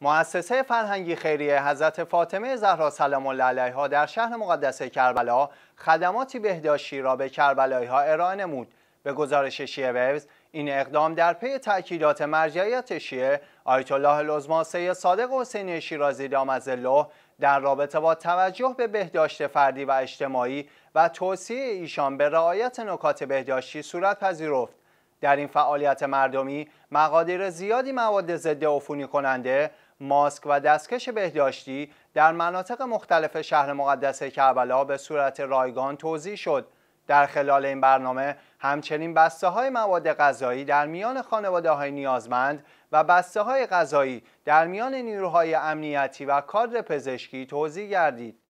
مؤسسه فرهنگی خیریه حضرت فاطمه زهرا سلام الله علیها در شهر مقدس کربلا خدماتی بهداشتی را به کربلایی ها ارائه نمود. به گزارش شیعه ویوز این اقدام در پی تأکیدات مرجعیت شیعه آیت الله العظما سید صادق حسین شیرازی از الله در رابطه با توجه به بهداشت فردی و اجتماعی و توصیه ایشان به رعایت نکات بهداشتی صورت پذیرفت. در این فعالیت مردمی مقادیر زیادی مواد ضد عفونی کننده ماسک و دستکش بهداشتی در مناطق مختلف شهر مقدس کربلا به صورت رایگان توضیح شد در خلال این برنامه همچنین بسته های مواد غذایی در میان خانواده های نیازمند و بسته های غذایی در میان نیروهای امنیتی و کادر پزشکی توضیح گردید